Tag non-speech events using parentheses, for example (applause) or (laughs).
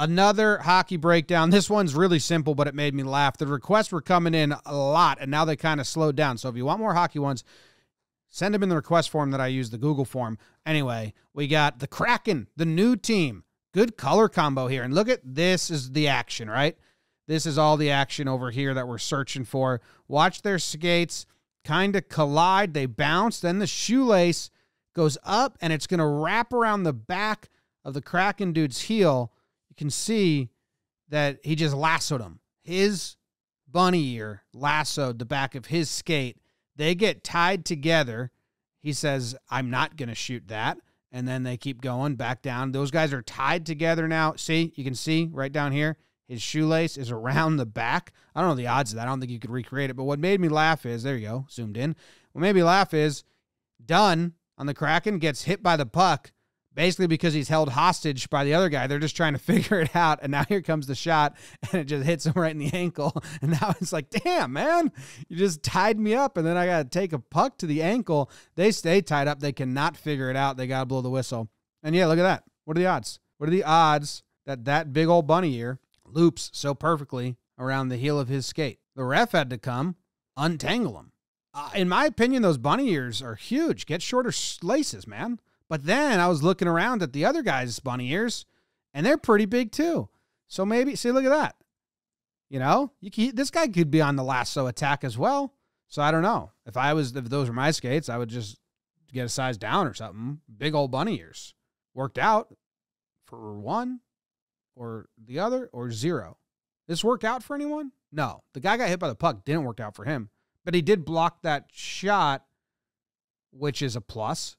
Another hockey breakdown. This one's really simple, but it made me laugh. The requests were coming in a lot, and now they kind of slowed down. So if you want more hockey ones, send them in the request form that I use, the Google form. Anyway, we got the Kraken, the new team. Good color combo here. And look at this is the action, right? This is all the action over here that we're searching for. Watch their skates kind of collide, they bounce, then the shoelace goes up and it's going to wrap around the back of the Kraken dude's heel can see that he just lassoed him. His bunny ear lassoed the back of his skate. They get tied together. He says, I'm not going to shoot that. And then they keep going back down. Those guys are tied together now. See, you can see right down here, his shoelace is around the back. I don't know the odds of that. I don't think you could recreate it. But what made me laugh is there you go, zoomed in. What made me laugh is Dunn on the Kraken gets hit by the puck basically because he's held hostage by the other guy. They're just trying to (laughs) figure it out. And now here comes the shot and it just hits him right in the ankle. (laughs) And now it's like, damn, man, you just tied me up. And then I got to take a puck to the ankle. They stay tied up. They cannot figure it out. They got to blow the whistle. And yeah, look at that. What are the odds? What are the odds that that big old bunny ear loops so perfectly around the heel of his skate? The ref had to come untangle him. Uh, in my opinion, those bunny ears are huge. Get shorter laces, man. But then I was looking around at the other guys' bunny ears, and they're pretty big too. So maybe see, look at that. You know, you can, this guy could be on the lasso attack as well. So I don't know. If I was, if those were my skates, I would just get a size down or something. Big old bunny ears worked out for one, or the other, or zero. This worked out for anyone? No. The guy got hit by the puck. Didn't work out for him, but he did block that shot, which is a plus.